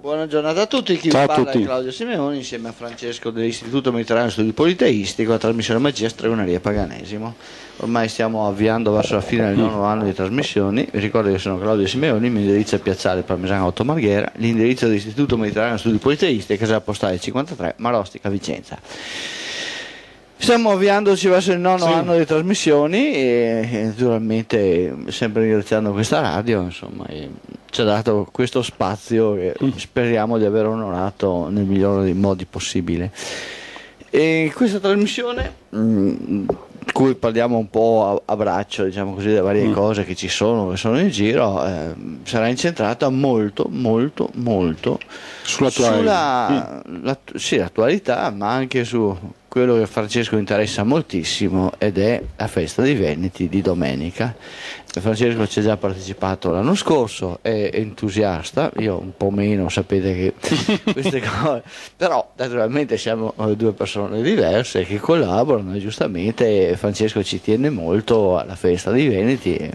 Buona giornata a tutti, chi Ciao parla tutti. è Claudio Simeoni insieme a Francesco dell'Istituto Mediterraneo Studi Politeistico, la trasmissione Magia, Stregoneria e Paganesimo. Ormai stiamo avviando verso la fine del nono anno di trasmissioni, vi ricordo che sono Claudio Simeoni, mi indirizzo a Piazzale Parmesano 8 Marghera, l'indirizzo dell'Istituto Mediterraneo Studi Politeistici, Casella Postale 53, Marostica, Vicenza. Stiamo avviandoci verso il nono sì. anno di trasmissioni e, naturalmente sempre ringraziando questa radio insomma, ci ha dato questo spazio che mm. speriamo di aver onorato nel migliore dei modi possibile. E questa trasmissione, di mm, cui parliamo un po' a, a braccio, diciamo così, delle varie mm. cose che ci sono, che sono in giro, eh, sarà incentrata molto, molto, molto sull'attualità, sulla, mm. la, ma anche su quello che a Francesco interessa moltissimo ed è la festa di Veneti di domenica. Francesco ci ha già partecipato l'anno scorso, è entusiasta, io un po' meno, sapete che queste cose, però naturalmente siamo eh, due persone diverse che collaborano e giustamente Francesco ci tiene molto alla festa di Veneti, eh,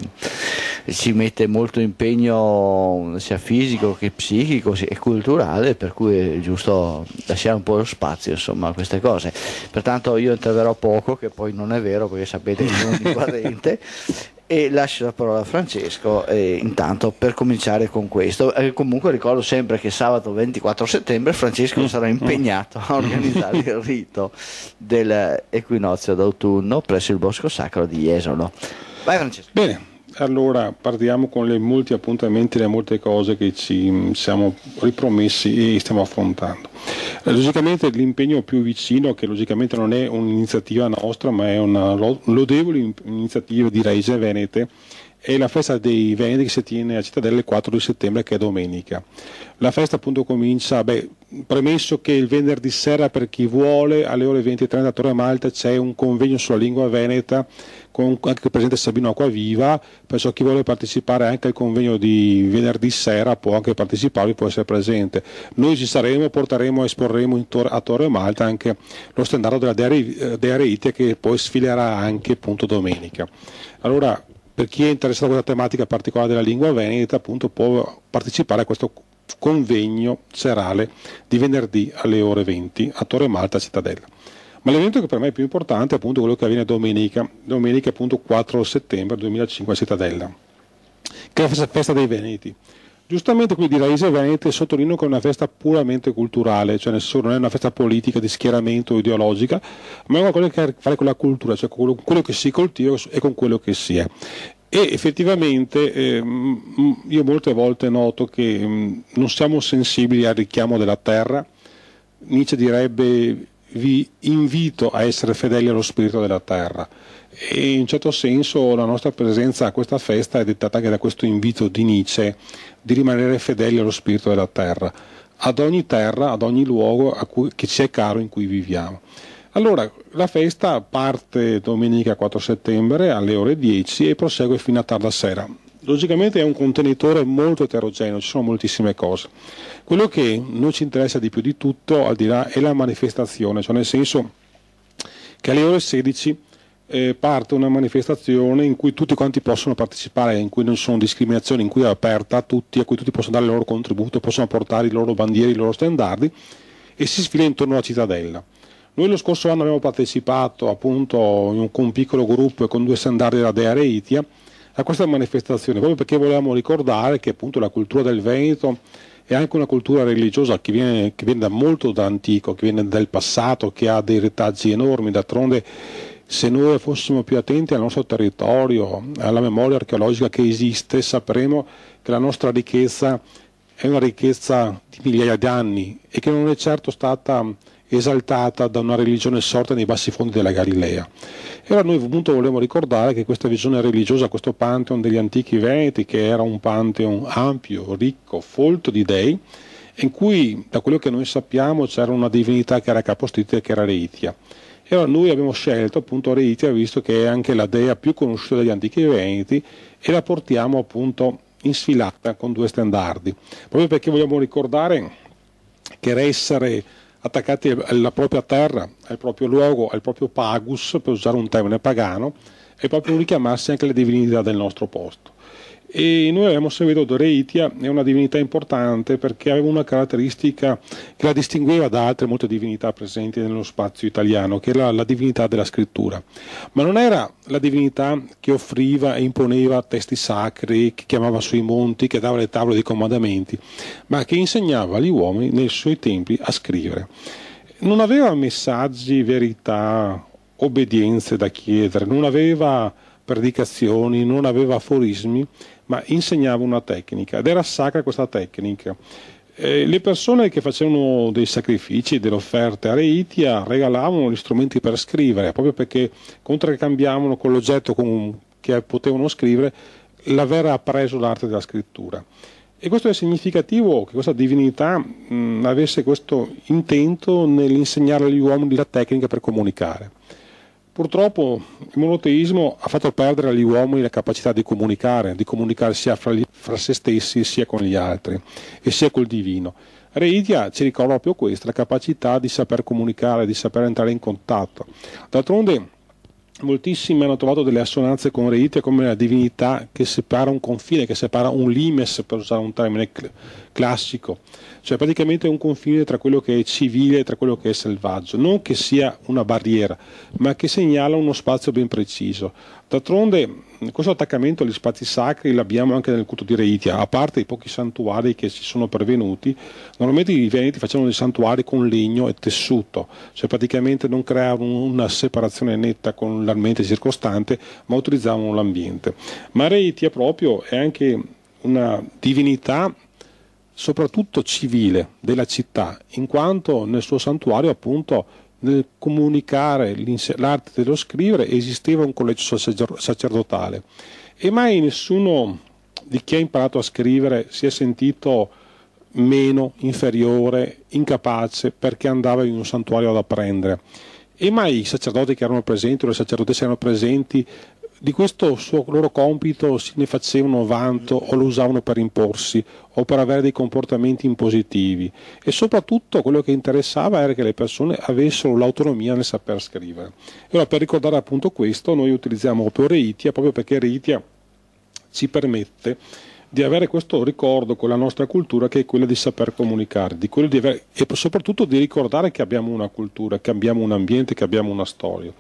ci mette molto impegno sia fisico che psichico e culturale, per cui è giusto lasciare un po' lo spazio insomma, a queste cose pertanto io interverrò poco, che poi non è vero perché sapete che sono inquadrente, e lascio la parola a Francesco eh, intanto per cominciare con questo eh, comunque ricordo sempre che sabato 24 settembre Francesco sarà mm. impegnato a organizzare il rito dell'equinozio d'autunno presso il bosco sacro di Jesolo vai Francesco bene allora partiamo con le molti appuntamenti, le molte cose che ci mm, siamo ripromessi e stiamo affrontando. Eh, logicamente l'impegno più vicino, che logicamente non è un'iniziativa nostra, ma è una lodevole iniziativa di Raise Venete, è la festa dei Veneti che si tiene a Cittadella il 4 di settembre, che è domenica. La festa appunto comincia, beh, premesso che il venerdì sera per chi vuole alle ore 20.30 a Torre Malta c'è un convegno sulla lingua veneta con anche presente Sabino Acquaviva, perciò chi vuole partecipare anche al convegno di venerdì sera può anche parteciparvi, può essere presente. Noi ci saremo, porteremo, e esporremo tor- a Torre Malta anche lo standard della Dea, eh, Dea che poi sfilerà anche appunto domenica. Allora, per chi è interessato a questa tematica particolare della lingua veneta, appunto, può partecipare a questo convegno convegno serale di venerdì alle ore 20 a Torre Malta Cittadella. Ma l'evento che per me è più importante è appunto quello che avviene domenica, domenica appunto 4 settembre 2005 a Cittadella, che è la festa dei Veneti. Giustamente qui di Raise Venete sottolineo che è una festa puramente culturale, cioè nessuno, non è una festa politica di schieramento ideologica, ma è una cosa che ha a che fare con la cultura, cioè con quello che si coltiva e con quello che si è. E effettivamente eh, io molte volte noto che mh, mm, non siamo sensibili al richiamo della terra. Nietzsche direbbe vi invito a essere fedeli allo spirito della terra e in un certo senso la nostra presenza a questa festa è dettata anche da questo invito di Nietzsche di rimanere fedeli allo spirito della terra, ad ogni terra, ad ogni luogo cui, che ci è caro in cui viviamo. Allora, la festa parte domenica 4 settembre alle ore 10 e prosegue fino a tarda sera. Logicamente è un contenitore molto eterogeneo, ci sono moltissime cose. Quello che noi ci interessa di più di tutto, al di là, è la manifestazione, cioè nel senso che alle ore 16 eh, parte una manifestazione in cui tutti quanti possono partecipare, in cui non ci sono discriminazioni, in cui è aperta a tutti, a cui tutti possono dare il loro contributo, possono portare i loro bandieri, i loro standardi e si sfila intorno alla cittadella. Noi lo scorso anno abbiamo partecipato appunto con un piccolo gruppo e con due sandali della Dea Reitia a questa manifestazione, proprio perché volevamo ricordare che appunto la cultura del Veneto è anche una cultura religiosa che viene, che viene da molto da antico, che viene dal passato, che ha dei retaggi enormi, d'altronde se noi fossimo più attenti al nostro territorio, alla memoria archeologica che esiste, sapremo che la nostra ricchezza è una ricchezza di migliaia di anni e che non è certo stata esaltata da una religione sorta nei bassi fondi della Galilea. E allora noi appunto volevamo ricordare che questa visione religiosa, questo pantheon degli antichi Veneti, che era un pantheon ampio, ricco, folto di dei, in cui da quello che noi sappiamo c'era una divinità che era capostite, che era Reitia. E allora noi abbiamo scelto appunto Reitia, visto che è anche la dea più conosciuta degli antichi Veneti, e la portiamo appunto in sfilata con due standardi, proprio perché vogliamo ricordare che essere attaccati alla propria terra, al proprio luogo, al proprio pagus, per usare un termine pagano, e proprio richiamarsi anche le divinità del nostro posto e noi abbiamo sempre detto Reitia è una divinità importante perché aveva una caratteristica che la distingueva da altre molte divinità presenti nello spazio italiano, che era la divinità della scrittura. Ma non era la divinità che offriva e imponeva testi sacri, che chiamava sui monti, che dava le tavole dei comandamenti, ma che insegnava agli uomini nei suoi tempi a scrivere. Non aveva messaggi, verità, obbedienze da chiedere, non aveva predicazioni, non aveva aforismi, ma insegnava una tecnica ed era sacra questa tecnica. Eh, le persone che facevano dei sacrifici, delle offerte a Reitia, regalavano gli strumenti per scrivere, proprio perché contraccambiavano con l'oggetto con, che potevano scrivere l'aver appreso l'arte della scrittura. E questo è significativo che questa divinità mh, avesse questo intento nell'insegnare agli uomini la tecnica per comunicare. Purtroppo il monoteismo ha fatto perdere agli uomini la capacità di comunicare, di comunicare sia fra, gli, fra se stessi sia con gli altri e sia col divino. Reidia ci ricorda proprio questo, la capacità di saper comunicare, di saper entrare in contatto. D'altronde moltissimi hanno trovato delle assonanze con Reite come la divinità che separa un confine, che separa un limes, per usare un termine cl- classico, cioè praticamente un confine tra quello che è civile e tra quello che è selvaggio, non che sia una barriera, ma che segnala uno spazio ben preciso. D'altronde questo attaccamento agli spazi sacri l'abbiamo anche nel culto di Reitia, a parte i pochi santuari che si sono pervenuti, normalmente i veneti facevano dei santuari con legno e tessuto, cioè praticamente non creavano una separazione netta con l'ambiente circostante, ma utilizzavano l'ambiente. Ma Reitia proprio è anche una divinità soprattutto civile della città, in quanto nel suo santuario appunto nel comunicare l'arte dello scrivere esisteva un collegio sacerdotale e mai nessuno di chi ha imparato a scrivere si è sentito meno, inferiore, incapace perché andava in un santuario ad apprendere. E mai i sacerdoti che erano presenti o le sacerdotesse che erano presenti di questo suo loro compito se ne facevano vanto o lo usavano per imporsi o per avere dei comportamenti impositivi e soprattutto quello che interessava era che le persone avessero l'autonomia nel saper scrivere. Allora, per ricordare appunto questo noi utilizziamo proprio Reitia proprio perché Reitia ci permette di avere questo ricordo con la nostra cultura che è quella di saper comunicare di di avere, e soprattutto di ricordare che abbiamo una cultura, che abbiamo un ambiente, che abbiamo una storia.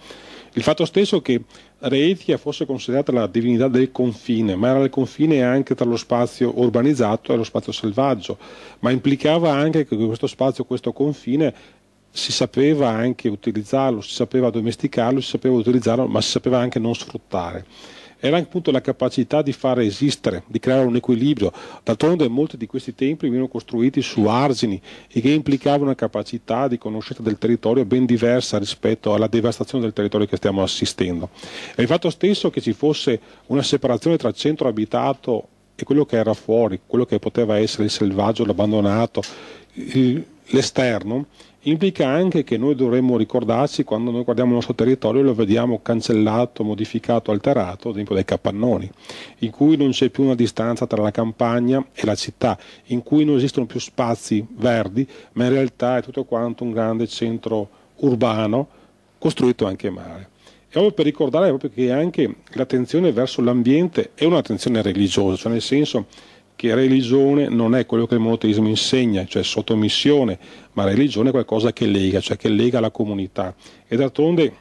Il fatto stesso che Reithia fosse considerata la divinità del confine, ma era il confine anche tra lo spazio urbanizzato e lo spazio selvaggio, ma implicava anche che questo spazio, questo confine, si sapeva anche utilizzarlo, si sapeva domesticarlo, si sapeva utilizzarlo, ma si sapeva anche non sfruttare era appunto la capacità di far esistere, di creare un equilibrio. D'altronde molti di questi templi venivano costruiti su argini e che implicavano una capacità di conoscenza del territorio ben diversa rispetto alla devastazione del territorio che stiamo assistendo. E il fatto stesso che ci fosse una separazione tra centro abitato e quello che era fuori, quello che poteva essere il selvaggio, l'abbandonato, l'esterno, implica anche che noi dovremmo ricordarci quando noi guardiamo il nostro territorio e lo vediamo cancellato, modificato, alterato, ad esempio dai capannoni, in cui non c'è più una distanza tra la campagna e la città, in cui non esistono più spazi verdi, ma in realtà è tutto quanto un grande centro urbano costruito anche male. E proprio per ricordare proprio che anche l'attenzione verso l'ambiente è un'attenzione religiosa, cioè nel senso che religione non è quello che il monoteismo insegna, cioè sottomissione, ma religione è qualcosa che lega, cioè che lega la comunità. E d'altronde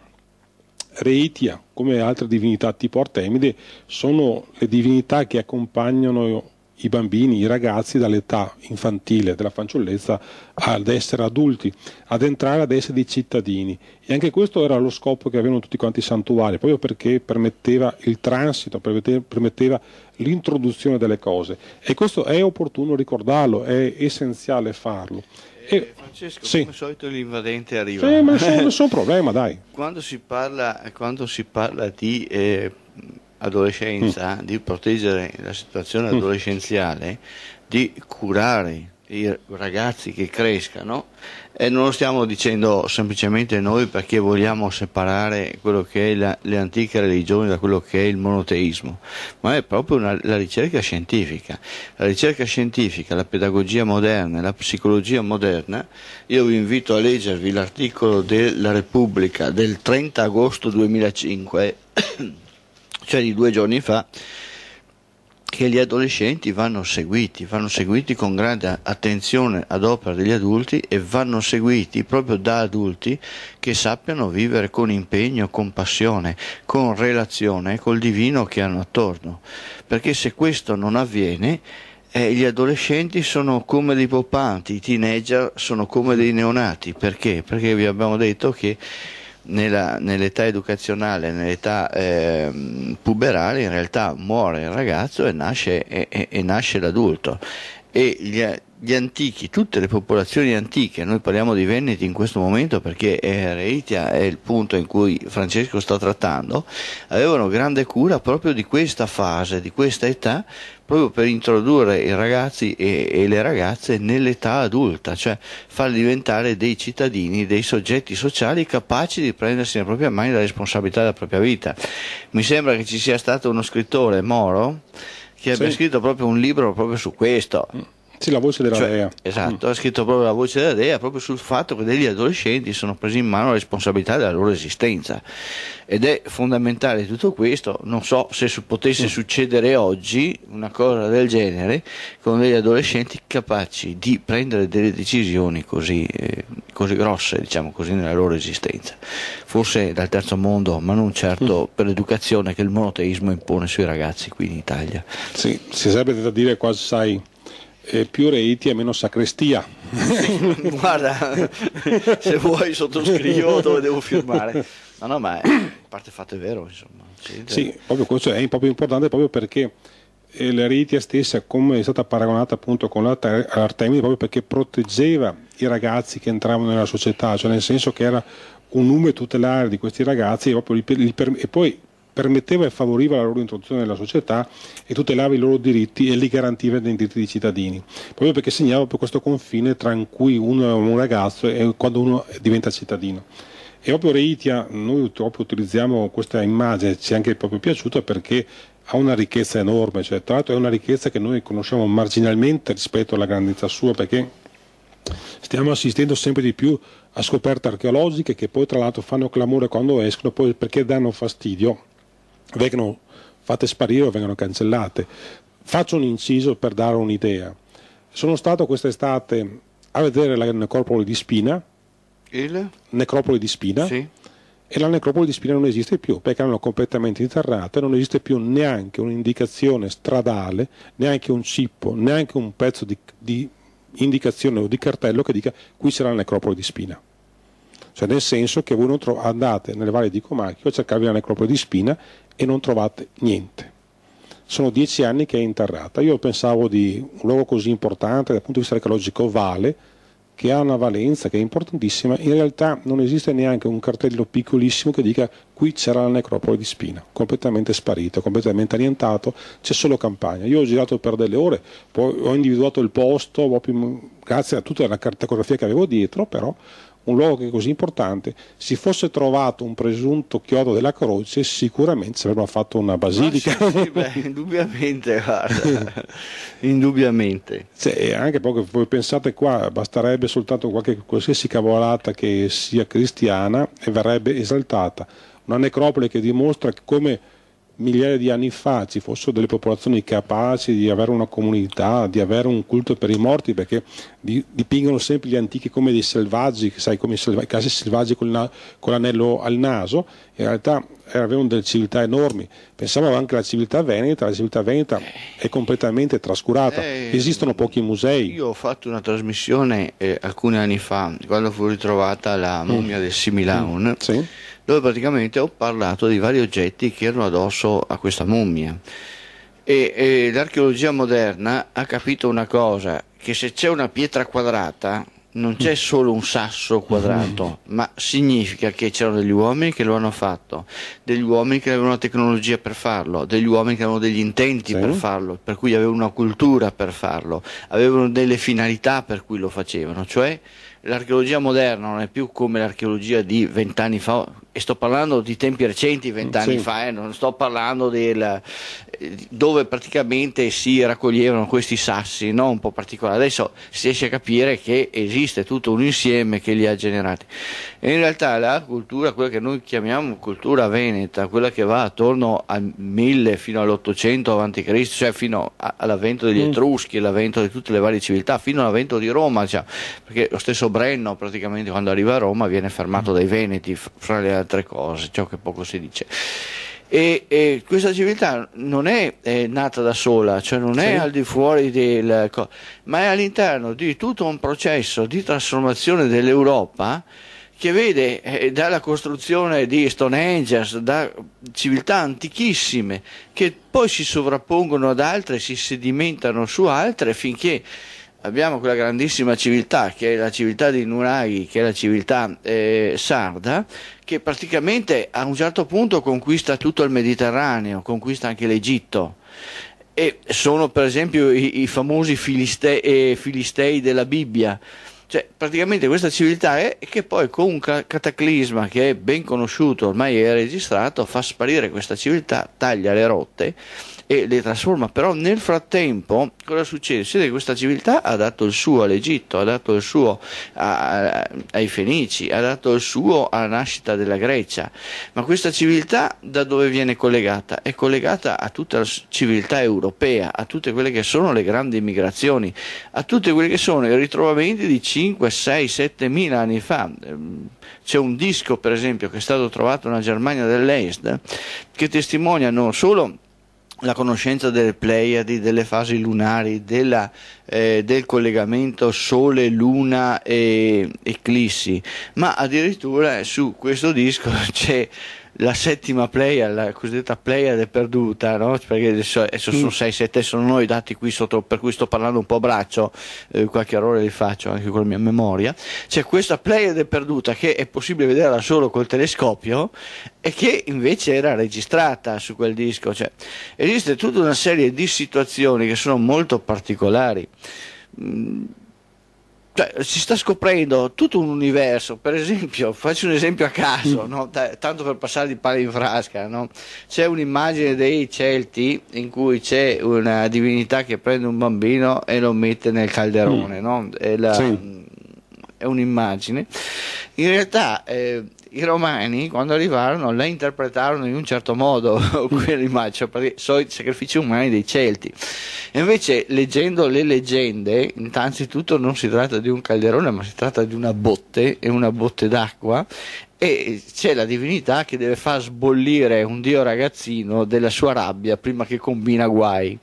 Reitia, come altre divinità tipo Artemide, sono le divinità che accompagnano i bambini, i ragazzi dall'età infantile, della fanciullezza, ad essere adulti, ad entrare ad essere dei cittadini. E anche questo era lo scopo che avevano tutti quanti i santuari, proprio perché permetteva il transito, permetteva l'introduzione delle cose. E questo è opportuno ricordarlo, è essenziale farlo. Eh, e, Francesco, sì. come solito l'invadente arriva. Sì, eh, ma nessun problema, dai. Quando si parla, quando si parla di... Eh, adolescenza, mm. di proteggere la situazione mm. adolescenziale, di curare i ragazzi che crescano e non lo stiamo dicendo semplicemente noi perché vogliamo separare quello che è la, le antiche religioni da quello che è il monoteismo, ma è proprio una, la ricerca scientifica. La ricerca scientifica, la pedagogia moderna, la psicologia moderna, io vi invito a leggervi l'articolo della Repubblica del 30 agosto 2005 cioè di due giorni fa, che gli adolescenti vanno seguiti, vanno seguiti con grande attenzione ad opera degli adulti e vanno seguiti proprio da adulti che sappiano vivere con impegno, con passione, con relazione col divino che hanno attorno. Perché se questo non avviene, eh, gli adolescenti sono come dei popanti, i teenager sono come dei neonati. Perché? Perché vi abbiamo detto che nell'età educazionale, nell'età eh, puberale, in realtà muore il ragazzo e nasce, e, e nasce l'adulto. E gli, gli, antichi, tutte le popolazioni antiche, noi parliamo di Veneti in questo momento perché Reitia è il punto in cui Francesco sta trattando, avevano grande cura proprio di questa fase, di questa età proprio per introdurre i ragazzi e, e le ragazze nell'età adulta, cioè far diventare dei cittadini, dei soggetti sociali capaci di prendersi nelle proprie mani la responsabilità della propria vita. Mi sembra che ci sia stato uno scrittore, Moro, che sì. abbia scritto proprio un libro proprio su questo. Mm. Sì, la voce della cioè, Dea. Esatto, mm. ha scritto proprio la voce della Dea, proprio sul fatto che degli adolescenti sono presi in mano la responsabilità della loro esistenza. Ed è fondamentale tutto questo. Non so se su- potesse mm. succedere oggi una cosa del genere, con degli adolescenti capaci di prendere delle decisioni così, eh, così grosse, diciamo così, nella loro esistenza. Forse dal terzo mondo, ma non certo mm. per l'educazione che il monoteismo impone sui ragazzi qui in Italia. Sì, si sarebbe da dire quasi, sai eh, più reiti e meno sacrestia. Guarda, se vuoi sottoscrivo dove devo firmare. No, no, ma a parte fatto è vero, insomma. Sì, proprio questo è proprio importante proprio perché eh, la l'Eritia stessa come è stata paragonata appunto con l'Artemide proprio perché proteggeva i ragazzi che entravano nella società, cioè nel senso che era un nome tutelare di questi ragazzi e, per, e poi permetteva e favoriva la loro introduzione nella società e tutelava i loro diritti e li garantiva nei diritti dei cittadini, proprio perché segnava per questo confine tra cui uno è un ragazzo e quando uno diventa cittadino. E proprio Reitia, noi proprio utilizziamo questa immagine, ci è anche proprio piaciuta perché ha una ricchezza enorme, cioè, tra l'altro è una ricchezza che noi conosciamo marginalmente rispetto alla grandezza sua perché stiamo assistendo sempre di più a scoperte archeologiche che poi tra l'altro fanno clamore quando escono perché danno fastidio vengono fatte sparire o vengono cancellate. Faccio un inciso per dare un'idea. Sono stato quest'estate a vedere la necropoli di Spina. Il? Necropoli di Spina. Sì. E la necropoli di Spina non esiste più perché erano completamente interrate, e non esiste più neanche un'indicazione stradale, neanche un cippo, neanche un pezzo di, di indicazione o di cartello che dica qui c'è la necropoli di Spina cioè nel senso che voi non tro- andate nelle varie di Comacchio a cercarvi la necropoli di Spina e non trovate niente. Sono dieci anni che è interrata. Io pensavo di un luogo così importante dal punto di vista archeologico, Vale, che ha una valenza che è importantissima, in realtà non esiste neanche un cartello piccolissimo che dica qui c'era la necropoli di Spina, completamente sparito, completamente annientato, c'è solo campagna. Io ho girato per delle ore, poi ho individuato il posto, proprio, grazie a tutta la cartografia che avevo dietro, però un luogo che è così importante, si fosse trovato un presunto chiodo della croce, sicuramente sarebbero fatto una basilica. sì, sì, beh, indubbiamente, guarda. indubbiamente. Cioè, anche poco, voi pensate qua, basterebbe soltanto qualche, qualsiasi cavolata che sia cristiana e verrebbe esaltata. Una necropoli che dimostra come migliaia di anni fa ci fossero delle popolazioni capaci di avere una comunità, di avere un culto per i morti, perché dipingono sempre gli antichi come dei selvaggi, sai, come i casi selvaggi con, l'anello al naso, in realtà avevano delle civiltà enormi. pensavo anche alla civiltà veneta, la civiltà veneta è completamente trascurata, eh, esistono pochi musei. Io ho fatto una trasmissione eh, alcuni anni fa, quando fu ritrovata la mm. mummia mm. del Similaun. Mm. Sì dove praticamente ho parlato di vari oggetti che erano addosso a questa mummia. E, e l'archeologia moderna ha capito una cosa, che se c'è una pietra quadrata non c'è mm. solo un sasso quadrato, ma significa che c'erano degli uomini che lo hanno fatto, degli uomini che avevano la tecnologia per farlo, degli uomini che avevano degli intenti sì. per farlo, per cui avevano una cultura per farlo, avevano delle finalità per cui lo facevano, cioè l'archeologia moderna non è più come l'archeologia di vent'anni fa e sto parlando di tempi recenti, vent'anni sì. fa, eh, non sto parlando del, dove praticamente si raccoglievano questi sassi, no? un po' particolare. Adesso si riesce a capire che esiste tutto un insieme che li ha generati. E in realtà la cultura, quella che noi chiamiamo cultura veneta, quella che va attorno al 1000 fino all'800 avanti Cristo, cioè fino a, all'avvento degli mm. Etruschi, all'avvento di tutte le varie civiltà, fino all'avvento di Roma, cioè, perché lo stesso Brenno praticamente quando arriva a Roma viene fermato dai Veneti fra le altre altre cose, ciò che poco si dice. E, e questa civiltà non è, è, nata da sola, cioè non è sì. al di fuori del... ma è all'interno di tutto un processo di trasformazione dell'Europa che vede eh, dalla costruzione di Stonehenge, da civiltà antichissime, che poi si sovrappongono ad altre, si sedimentano su altre finché abbiamo quella grandissima civiltà che è la civiltà di Nuraghi, che è la civiltà eh, sarda, che praticamente a un certo punto conquista tutto il Mediterraneo, conquista anche l'Egitto. E sono per esempio i, i famosi filiste, eh, filistei della Bibbia. Cioè, praticamente questa civiltà è che poi con un cataclisma che è ben conosciuto, ormai è registrato, fa sparire questa civiltà, taglia le rotte e le trasforma. Però nel frattempo cosa succede? che questa civiltà ha dato il suo all'Egitto, ha dato il suo a, a, ai Fenici, ha dato il suo alla nascita della Grecia, ma questa civiltà da dove viene collegata? È collegata a tutta la civiltà europea, a tutte quelle che sono le grandi immigrazioni, a tutti quelli che sono i ritrovamenti di 5, 6, 7 mila anni fa. Ehm, c'è un disco per esempio che è stato trovato nella Germania dell'Est che testimonia non solo la conoscenza delle Pleiadi, delle fasi lunari, della, eh, del collegamento Sole, Luna e eclissi, ma addirittura su questo disco c'è la settima player, la cosiddetta player è perduta, no? perché adesso, adesso sono 6-7, mm. sono noi dati qui sotto, per cui sto parlando un po' a braccio, eh, qualche errore li faccio anche con la mia memoria, c'è questa player è perduta che è possibile vederla solo col telescopio e che invece era registrata su quel disco, cioè, esiste tutta una serie di situazioni che sono molto particolari. Mm, cioè, si sta scoprendo tutto un universo. Per esempio, faccio un esempio a caso, no? T- tanto per passare di palla in frasca. No? C'è un'immagine dei Celti in cui c'è una divinità che prende un bambino e lo mette nel calderone. Mm. No? La, sì. Mm, è un'immagine, in realtà eh, i romani quando arrivarono la interpretarono in un certo modo quell'immagine, perché sono i sacrifici umani dei Celti. E invece leggendo le leggende, innanzitutto non si tratta di un calderone, ma si tratta di una botte, e una botte d'acqua, e c'è la divinità che deve far sbollire un dio ragazzino della sua rabbia prima che combina guai.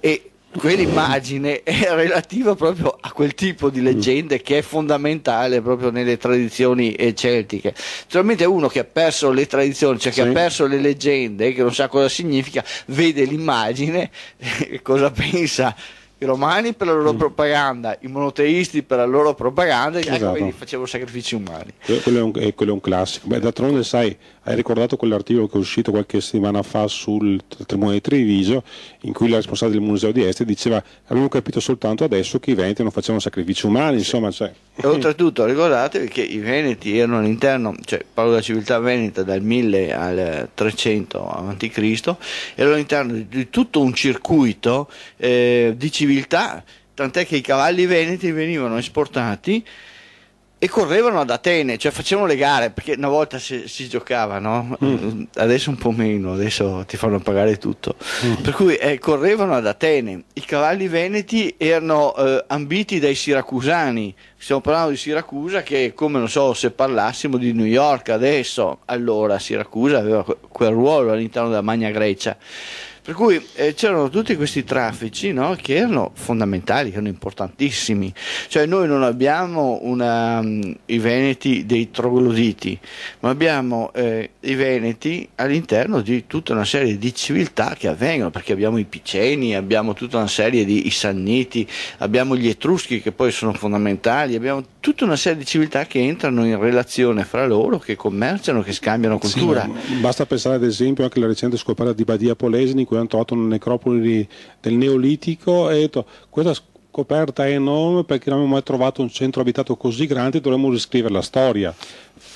E quell'immagine è relativa proprio a quel tipo di leggende che è fondamentale proprio nelle tradizioni eh, celtiche. Naturalmente uno che ha perso le tradizioni, cioè che sì. ha perso le leggende, eh, che non sa cosa significa, vede l'immagine e cosa pensa? i romani per la loro mm. propaganda, i monoteisti per la loro propaganda, e esatto. quelli facevano sacrifici umani. Quello è un, eh, quello è un classico. Beh, d'altronde, sai, hai ricordato quell'articolo che è uscito qualche settimana fa sul Tribunale di Treviso, in cui la responsabile del museo di Este diceva: Abbiamo capito soltanto adesso che i Veneti non facevano sacrifici umani. Insomma, cioè... E oltretutto, ricordatevi che i Veneti erano all'interno, cioè parlo della civiltà veneta dal 1000 al 300 a.C., erano all'interno di tutto un circuito eh, di civiltà civiltà, tant'è che i cavalli veneti venivano esportati e correvano ad Atene, cioè facevano le gare, perché una volta si, si giocava, no? mm. adesso un po' meno, adesso ti fanno pagare tutto. Mm. Per cui eh, correvano ad Atene, i cavalli veneti erano eh, ambiti dai siracusani, stiamo parlando di Siracusa che come non so se parlassimo di New York adesso, allora Siracusa aveva quel ruolo all'interno della Magna Grecia. Per cui eh, c'erano tutti questi traffici no, che erano fondamentali, che erano importantissimi. Cioè noi non abbiamo una, um, i veneti dei trogloditi, ma abbiamo eh, i veneti all'interno di tutta una serie di civiltà che avvengono, perché abbiamo i piceni, abbiamo tutta una serie di i sanniti, abbiamo gli etruschi che poi sono fondamentali, abbiamo tutta una serie di civiltà che entrano in relazione fra loro, che commerciano, che scambiano cultura. Sì, basta pensare ad esempio anche alla recente scoperta di Badia Polesini, in cui hanno trovato una necropoli del Neolitico e detto, questa scoperta è enorme perché non abbiamo mai trovato un centro abitato così grande, dovremmo riscrivere la storia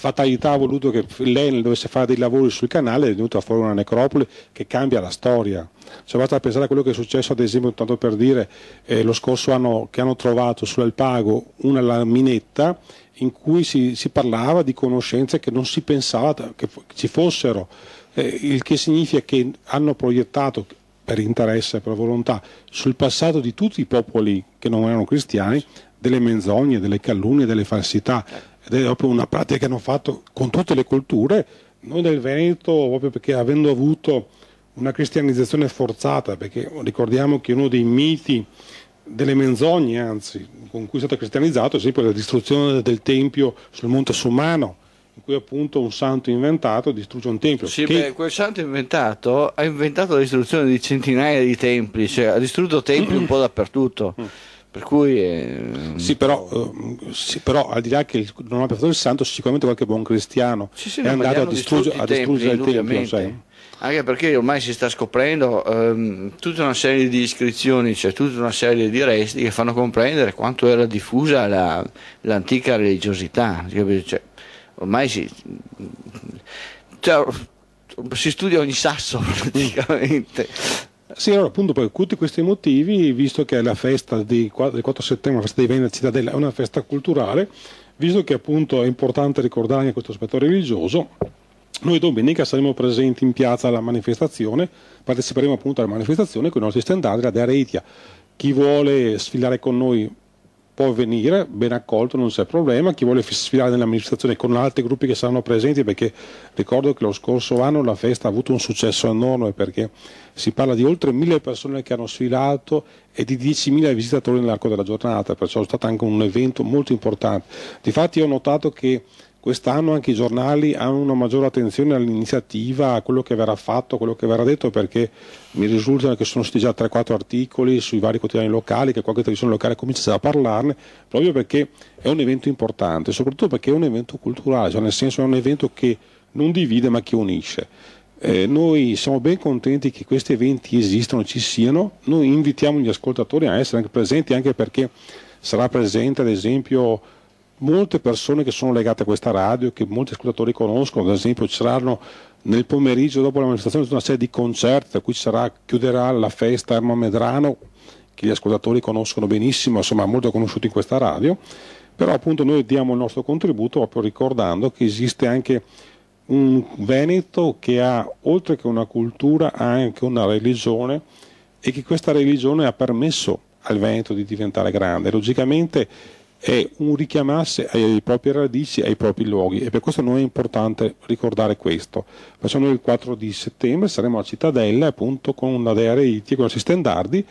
fatalità ha voluto che l'Enel dovesse fare dei lavori sul canale ed è venuta fuori una necropoli che cambia la storia. Cioè, basta pensare a quello che è successo, ad esempio, tanto per dire, eh, lo scorso anno che hanno trovato sull'Alpago una laminetta in cui si, si, parlava di conoscenze che non si pensava che ci fossero, eh, il che significa che hanno proiettato per interesse, per volontà, sul passato di tutti i popoli che non erano cristiani, delle menzogne, delle calunnie, delle falsità ed è proprio una pratica che hanno fatto con tutte le culture. Noi del Veneto, proprio perché avendo avuto una cristianizzazione forzata, perché ricordiamo che uno dei miti, delle menzogne anzi, con cui è stato cristianizzato, è sempre la distruzione del Tempio sul Monte Sumano, in cui appunto un santo inventato distrugge un tempio. Sì, che... beh, quel santo inventato ha inventato la distruzione di centinaia di templi, cioè ha distrutto templi un po' dappertutto. Mm. Per cui è... sì, però, eh, sì, però, al di là che non abbia fatto il santo, sicuramente qualche buon cristiano sì, sì, è no, andato a, distrugge, a distruggere tempi, il tempio, sai? Anche perché ormai si sta scoprendo ehm, tutta una serie di iscrizioni, cioè tutta una serie di resti che fanno comprendere quanto era diffusa la, l'antica religiosità. Cioè, ormai si, cioè, si studia ogni sasso praticamente. Sì, allora appunto per tutti questi motivi, visto che è la festa del 4 settembre, la festa di Venezia Cittadella, è una festa culturale, visto che appunto è importante ricordare anche questo aspetto religioso, noi domenica saremo presenti in piazza alla manifestazione, parteciperemo appunto alla manifestazione con i nostri standard la Dea Reitia. Chi vuole sfilare con noi può venire, ben accolto, non c'è problema. Chi vuole sfidare nell'amministrazione con altri gruppi che saranno presenti, perché ricordo che lo scorso anno la festa ha avuto un successo enorme, perché si parla di oltre mille persone che hanno sfilato e di 10.000 visitatori nell'arco della giornata, perciò è stato anche un evento molto importante. Difatti ho notato che Quest'anno anche i giornali hanno una maggiore attenzione all'iniziativa, a quello che verrà fatto, a quello che verrà detto, perché mi risulta che sono stati già 3-4 articoli sui vari quotidiani locali, che qualche televisione locale comincia a parlarne, proprio perché è un evento importante, soprattutto perché è un evento culturale, cioè nel senso è un evento che non divide ma che unisce. Eh, noi siamo ben contenti che questi eventi esistano, ci siano, noi invitiamo gli ascoltatori a essere anche presenti anche perché sarà presente ad esempio molte persone che sono legate a questa radio, che molti ascoltatori conoscono, ad esempio ci saranno nel pomeriggio dopo la manifestazione una serie di concerti, a cui sarà, chiuderà la festa Erma Medrano, che gli ascoltatori conoscono benissimo, insomma molto conosciuti in questa radio, però appunto noi diamo il nostro contributo proprio ricordando che esiste anche un Veneto che ha oltre che una cultura anche una religione e che questa religione ha permesso al Veneto di diventare grande. Logicamente è un richiamarsi alle proprie radici, ai propri luoghi e per questo noi è importante ricordare questo. Facciamo il 4 di settembre, saremo a Cittadella appunto con la Dea Reiti e con la Sistendardi,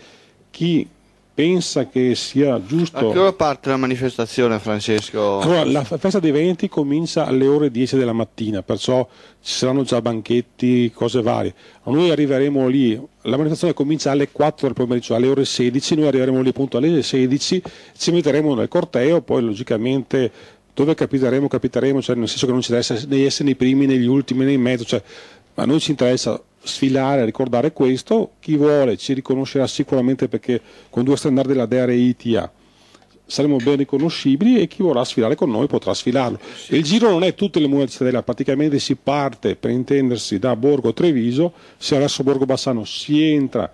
chi pensa che sia giusto... A che ora parte la manifestazione, Francesco? Allora, la festa dei Veneti comincia alle ore 10 della mattina, perciò ci saranno già banchetti, cose varie. Noi arriveremo lì, la manifestazione comincia alle 4 del pomeriggio, alle ore 16, noi arriveremo lì appunto alle 16, ci metteremo nel corteo, poi logicamente dove capiteremo, capiteremo, cioè nel senso che non ci deve essere né essere i primi, né gli ultimi, né in mezzo, cioè, ma a noi ci interessa sfilare a ricordare questo, chi vuole ci riconoscerà sicuramente perché con due standard della DRI ITA saremo ben riconoscibili e chi vorrà sfilare con noi potrà sfilarlo. Sì. Il giro non è tutte le mura di Cittadella, praticamente si parte per intendersi da Borgo Treviso, si verso Borgo Bassano si entra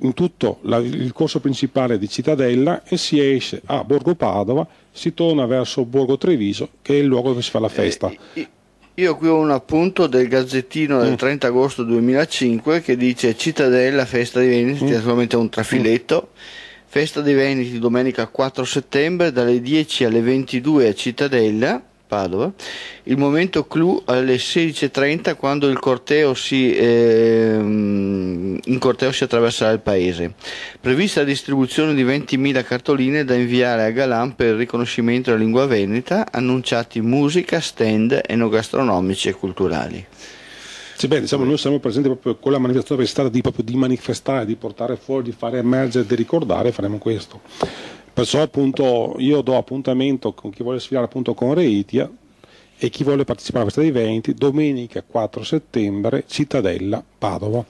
in tutto la, il corso principale di Cittadella e si esce a Borgo Padova, si torna verso Borgo Treviso che è il luogo dove si fa la festa. Eh, io qui ho un appunto del Gazzettino del 30 mm. agosto 2005 che dice Cittadella, festa di Veneti, naturalmente mm. un trafiletto. Festa di Veneti domenica 4 settembre dalle 10 alle 22 a Cittadella Padova, il momento clou alle 16.30 quando il corteo si, eh, in corteo si attraverserà il paese. Prevista la distribuzione di 20.000 cartoline da inviare a Galan per il riconoscimento della lingua veneta, annunciati musica, stand enogastronomici e culturali. beh, diciamo, noi siamo presenti proprio con la manifestazione per di, di manifestare, di portare fuori, di fare emergere, di ricordare, faremo questo. Perciò appunto io do appuntamento con chi vuole sfidare appunto con Reitia e chi vuole partecipare a questi eventi domenica 4 settembre Cittadella Padova.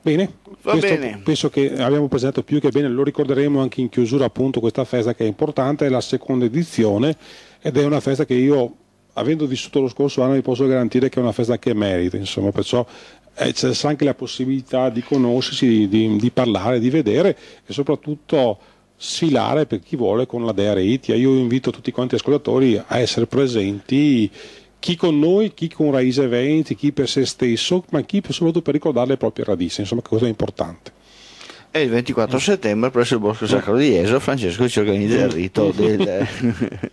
Bene, Va bene, penso che abbiamo presentato più che bene, lo ricorderemo anche in chiusura appunto questa festa che è importante, è la seconda edizione ed è una festa che io avendo vissuto lo scorso anno vi posso garantire che è una festa che merita, insomma, perciò eh, c'è anche la possibilità di conoscersi, di, di, di parlare, di vedere e soprattutto sfilare per chi vuole con la Dea Reitia. Io invito tutti quanti gli ascoltatori a essere presenti, chi con noi, chi con Raise Eventi, chi per se stesso, ma chi soprattutto per ricordare le proprie radici, insomma, che cosa è importante. E il 24 settembre presso il Bosco Sacro di Ieso Francesco ci organizza il rito del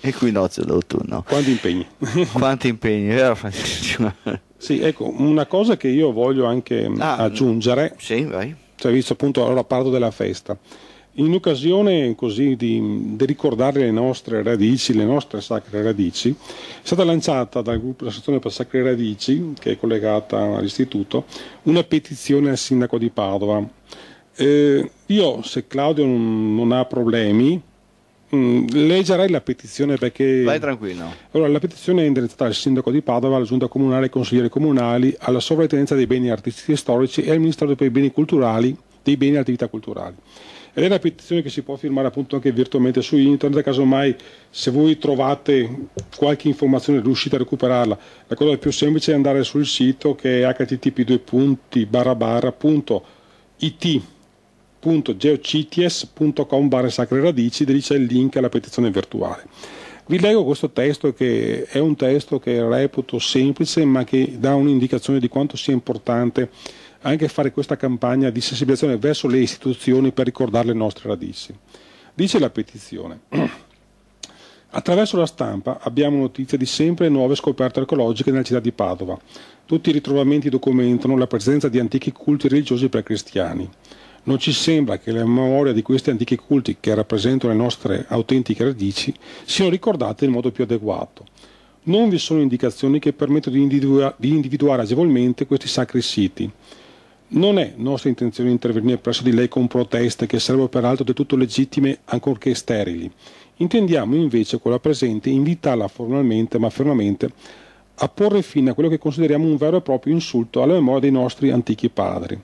equinozio d'autunno. Quanti impegni? Quanti impegni, vero Francesco? Sì, ecco, una cosa che io voglio anche ah, aggiungere. Sì, vai. Cioè, visto appunto, allora parto della festa in occasione così di, di, ricordare le nostre radici, le nostre sacre radici, è stata lanciata dal gruppo dell'Associazione per Sacre Radici, che è collegata all'istituto, una petizione al sindaco di Padova. Eh, io, se Claudio non, non ha problemi, mm, leggerei la petizione perché... Vai tranquillo. Allora, la petizione è indirizzata al sindaco di Padova, alla giunta comunale, ai consiglieri comunali, alla sovrintendenza dei beni artistici e storici e al Ministero per i beni culturali, dei beni e attività culturali ed è una petizione che si può firmare appunto anche virtualmente su internet, casomai se voi trovate qualche informazione riuscite a recuperarla, la cosa più semplice è andare sul sito che è http itgeocitiescom sacre radici, dove c'è il link alla petizione virtuale. Vi leggo questo testo che è un testo che reputo semplice ma che dà un'indicazione di quanto sia importante anche fare questa campagna di sensibilizzazione verso le istituzioni per ricordare le nostre radici. Dice la petizione. Attraverso la stampa abbiamo notizie di sempre nuove scoperte archeologiche nella città di Padova. Tutti i ritrovamenti documentano la presenza di antichi culti religiosi pre-cristiani. Non ci sembra che la memoria di questi antichi culti, che rappresentano le nostre autentiche radici, siano ricordate in modo più adeguato. Non vi sono indicazioni che permettono di individuare agevolmente questi sacri siti. Non è nostra intenzione intervenire presso di lei con proteste che sarebbero peraltro del tutto legittime ancorché sterili. Intendiamo invece con la presente invitarla formalmente ma fermamente a porre fine a quello che consideriamo un vero e proprio insulto alla memoria dei nostri antichi padri.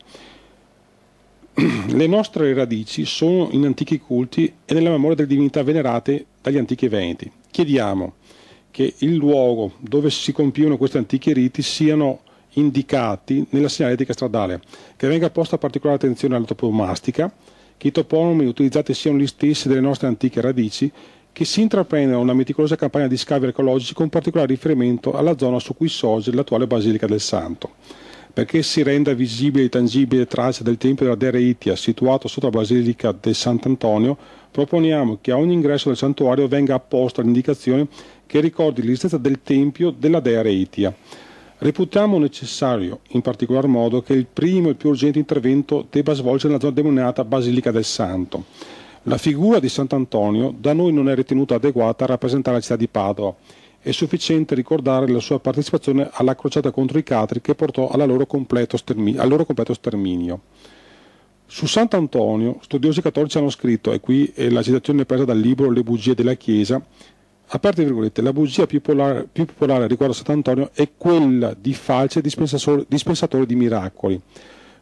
Le nostre radici sono in antichi culti e nella memoria delle divinità venerate dagli antichi eventi. Chiediamo che il luogo dove si compiono questi antichi riti siano indicati nella segnaletica stradale, che venga posta particolare attenzione alla topomastica, che i toponomi utilizzati siano gli stessi delle nostre antiche radici, che si intraprenda una meticolosa campagna di scavi archeologici con particolare riferimento alla zona su cui sorge l'attuale Basilica del Santo, perché si renda visibile e tangibile traccia del Tempio della Dea Itia situato sotto la Basilica del Sant'Antonio, proponiamo che a ogni ingresso del santuario venga apposta l'indicazione che ricordi l'esistenza del Tempio della Dea Reitia, Reputiamo necessario, in particolar modo, che il primo e più urgente intervento debba svolgere nella zona demoniata Basilica del Santo. La figura di Sant'Antonio da noi non è ritenuta adeguata a rappresentare la città di Padova. È sufficiente ricordare la sua partecipazione alla crociata contro i Catri che portò loro stermi- al loro completo sterminio. Su Sant'Antonio, studiosi cattolici hanno scritto, e qui è la citazione presa dal libro Le bugie della Chiesa, a virgolette, la bugia più popolare, più popolare riguardo a Sant'Antonio è quella di falce dispensatore di miracoli.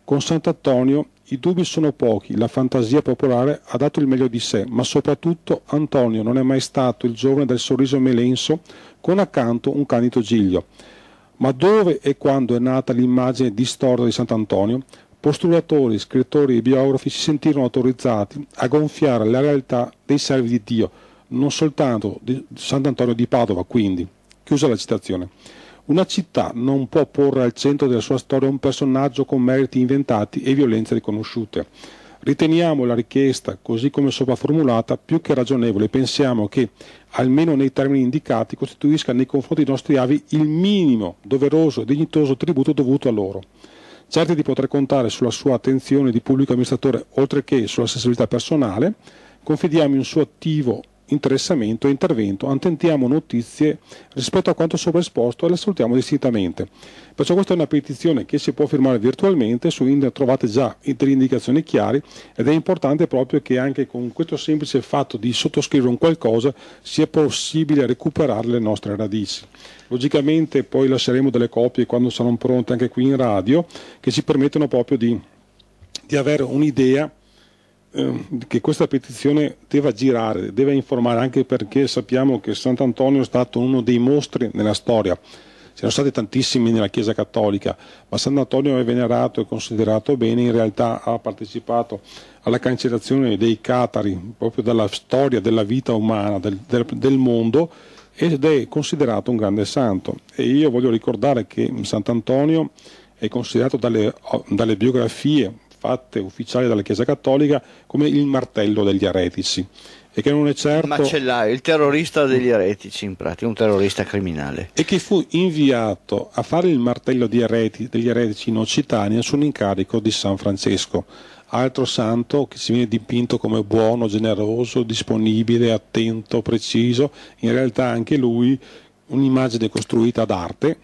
Con Sant'Antonio i dubbi sono pochi, la fantasia popolare ha dato il meglio di sé, ma soprattutto Antonio non è mai stato il giovane del sorriso melenso con accanto un canito giglio. Ma dove e quando è nata l'immagine distorta di Sant'Antonio? Postulatori, scrittori e biografi si sentirono autorizzati a gonfiare la realtà dei servi di Dio, non soltanto di Sant'Antonio di Padova, quindi. Chiusa la citazione. Una città non può porre al centro della sua storia un personaggio con meriti inventati e violenze riconosciute. Riteniamo la richiesta, così come sopraformulata, più che ragionevole e pensiamo che, almeno nei termini indicati, costituisca nei confronti dei nostri avi il minimo, doveroso e dignitoso tributo dovuto a loro. Certi di poter contare sulla sua attenzione di pubblico amministratore, oltre che sulla sensibilità personale, confidiamo in suo attivo interessamento e intervento, attentiamo notizie rispetto a quanto sopra esposto e le salutiamo distintamente. Perciò questa è una petizione che si può firmare virtualmente, su internet trovate già delle indicazioni chiare ed è importante proprio che anche con questo semplice fatto di sottoscrivere un qualcosa sia possibile recuperare le nostre radici. Logicamente poi lasceremo delle copie quando saranno pronte anche qui in radio che ci permettono proprio di, di avere un'idea Ehm, che questa petizione deve girare, deve informare, anche perché sappiamo che Sant'Antonio è stato uno dei mostri nella storia. Ce ne sono stati tantissimi nella Chiesa Cattolica, ma Sant'Antonio è venerato e considerato bene, in realtà ha partecipato alla cancellazione dei catari, proprio dalla storia della vita umana, del, del, del mondo, ed è considerato un grande santo. E io voglio ricordare che Sant'Antonio è considerato dalle, dalle biografie fatte ufficiali dalla Chiesa Cattolica come il martello degli eretici e che non è certo... Macellare, il terrorista degli eretici in pratica, un terrorista criminale. E che fu inviato a fare il martello ereti, degli eretici in Occitania su un incarico di San Francesco, altro santo che si viene dipinto come buono, generoso, disponibile, attento, preciso, in realtà anche lui un'immagine costruita d'arte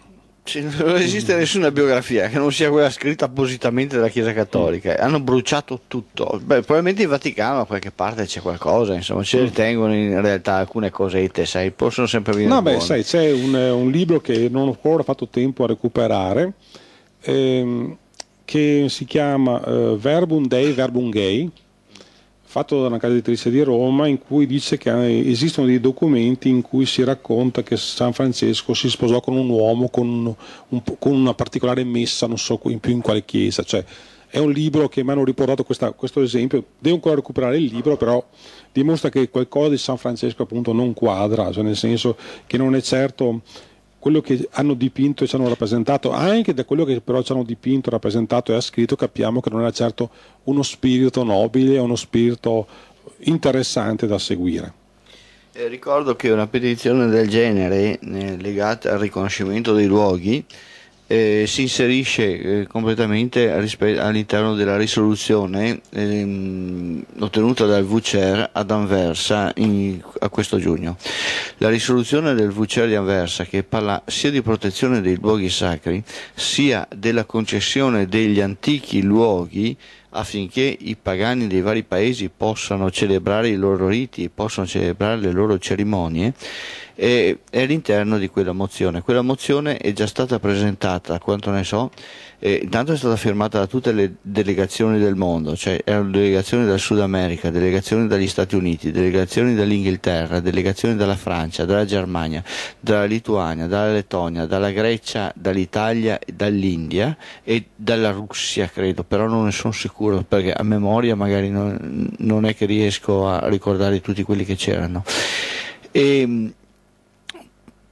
non esiste nessuna biografia che non sia quella scritta appositamente dalla Chiesa Cattolica. Mm. Hanno bruciato tutto. Beh, probabilmente in Vaticano a qualche parte c'è qualcosa, insomma, ci mm. ritengono in realtà alcune cosette, sai, possono sempre venire. No, beh, sai, c'è un, un, libro che non ho ancora fatto tempo a recuperare, ehm, che si chiama eh, Verbum Dei, Verbum Gay fatto da una casa editrice di Roma in cui dice che eh, esistono dei documenti in cui si racconta che San Francesco si sposò con un uomo con, un, con una particolare messa, non so in più in quale chiesa. Cioè, è un libro che mi hanno riportato questa, questo esempio, devo ancora recuperare il libro, però dimostra che qualcosa di San Francesco appunto non quadra, cioè nel senso che non è certo quello che hanno dipinto e ci hanno rappresentato, anche da quello che però ci hanno dipinto, rappresentato e ha scritto, capiamo che non era certo uno spirito nobile, uno spirito interessante da seguire. Eh, ricordo che una petizione del genere eh, legata al riconoscimento dei luoghi eh, si inserisce eh, completamente all'interno della risoluzione ehm, ottenuta dal VCR ad Anversa in, a questo giugno. La risoluzione del VCR di Anversa che parla sia di protezione dei luoghi sacri sia della concessione degli antichi luoghi affinché i pagani dei vari paesi possano celebrare i loro riti, possano celebrare le loro cerimonie, è all'interno di quella mozione. Quella mozione è già stata presentata, a quanto ne so, eh, intanto è stata firmata da tutte le delegazioni del mondo, cioè erano delegazioni dal Sud America, delegazioni dagli Stati Uniti, delegazioni dall'Inghilterra, delegazioni dalla Francia, dalla Germania, dalla Lituania, dalla Lettonia, dalla Grecia, dall'Italia, dall'India e dalla Russia, credo, però non ne sono sicuro perché a memoria magari non, non è che riesco a ricordare tutti quelli che c'erano. E, ehm,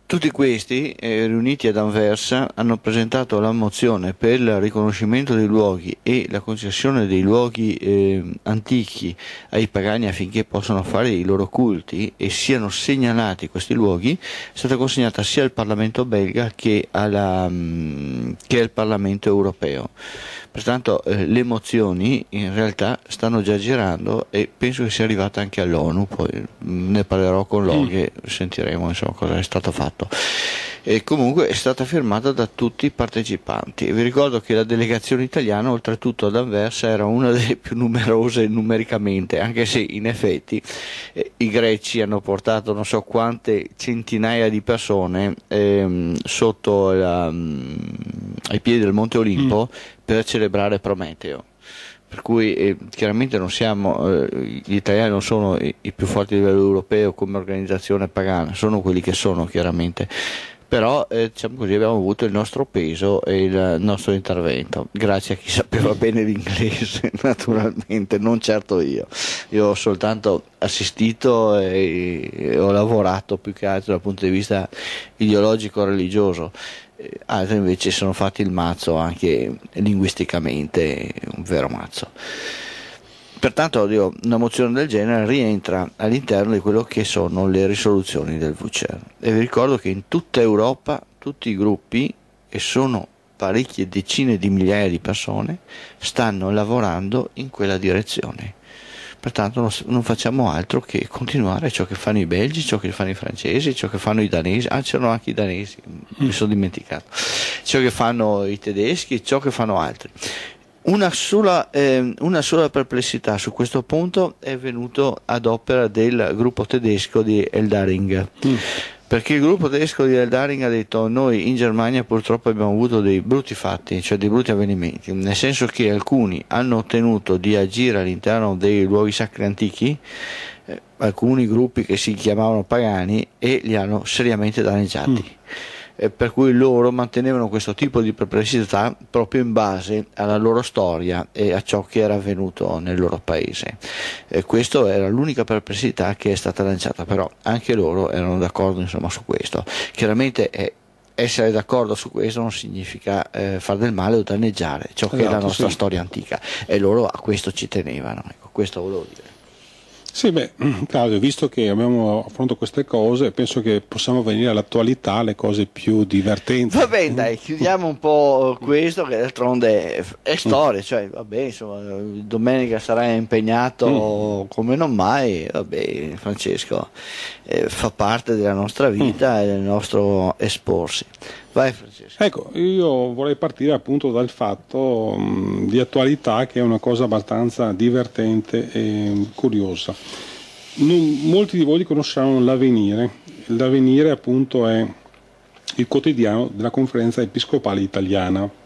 tutti questi, eh, riuniti ad Anversa, hanno presentato la mozione per il riconoscimento dei luoghi e la concessione dei luoghi eh, antichi ai pagani affinché possano fare i loro culti e siano segnalati questi luoghi, è stata consegnata sia al Parlamento belga che, alla, mm, che al Parlamento europeo. Pertanto eh, le mozioni in realtà stanno già girando e penso che sia arrivata anche all'ONU, poi mm, ne parlerò con loro sì. Mm. e sentiremo insomma, cosa è stato fatto fatto. E comunque è stata firmata da tutti i partecipanti. Vi ricordo che la delegazione italiana, oltretutto ad Anversa, era una delle più numerose numericamente, anche se in effetti eh, i greci hanno portato non so quante centinaia di persone ehm, sotto la, mh, mm, ai piedi del Monte Olimpo mm. per celebrare Prometeo per cui eh, chiaramente siamo, eh, gli italiani non sono i, i, più forti a livello europeo come organizzazione pagana, sono quelli che sono chiaramente, però eh, diciamo così, abbiamo avuto il nostro peso e il nostro intervento, grazie a chi sapeva bene l'inglese naturalmente, non certo io io ho soltanto assistito e, e ho lavorato più che altro dal punto di vista ideologico-religioso altri invece sono fatti il mazzo anche linguisticamente, un vero mazzo. Pertanto oddio, una mozione del genere rientra all'interno di quello che sono le risoluzioni del VCR e vi ricordo che in tutta Europa tutti i gruppi, che sono parecchie decine di migliaia di persone, stanno lavorando in quella direzione. Pertanto non, non, facciamo altro che continuare ciò che fanno i belgi, ciò che fanno i francesi, ciò che fanno i danesi, ah c'erano anche i danesi, mi mm. sono dimenticato, ciò che fanno i tedeschi, ciò che fanno altri. Una sola, eh, una sola, perplessità su questo punto è venuto ad opera del gruppo tedesco di Eldaring. Mm perché il gruppo tedesco di Eldaring ha detto noi in Germania purtroppo abbiamo avuto dei brutti fatti, cioè dei brutti avvenimenti, nel senso che alcuni hanno ottenuto di agire all'interno dei luoghi sacri antichi, eh, alcuni gruppi che si chiamavano pagani e li hanno seriamente danneggiati. Mm per cui loro mantenevano questo tipo di perplessità proprio in base alla loro storia e a ciò che era avvenuto nel loro paese. Eh, questa era l'unica perplessità che è stata lanciata, però anche loro erano d'accordo insomma, su questo. Chiaramente eh, essere d'accordo su questo non significa eh, far del male o danneggiare ciò esatto, che è la esatto, nostra sì. storia antica e loro a questo ci tenevano, ecco, questo volevo dire. Sì, beh, Claudio, visto che abbiamo affrontato queste cose, penso che possiamo venire all'attualità, le cose più divertenti. Va bene, dai, chiudiamo un po' questo, che d'altronde è, storia, cioè, vabbè, insomma, domenica sarai impegnato mm. come non mai, vabbè, Francesco, eh, fa parte della nostra vita mm. e del nostro esporsi. Vai Francesco. Ecco, io vorrei partire appunto dal fatto mh, mm, di attualità che è una cosa abbastanza divertente e curiosa. Non, molti di voi conosceranno l'Avenire. l'avvenire appunto è il quotidiano della conferenza episcopale italiana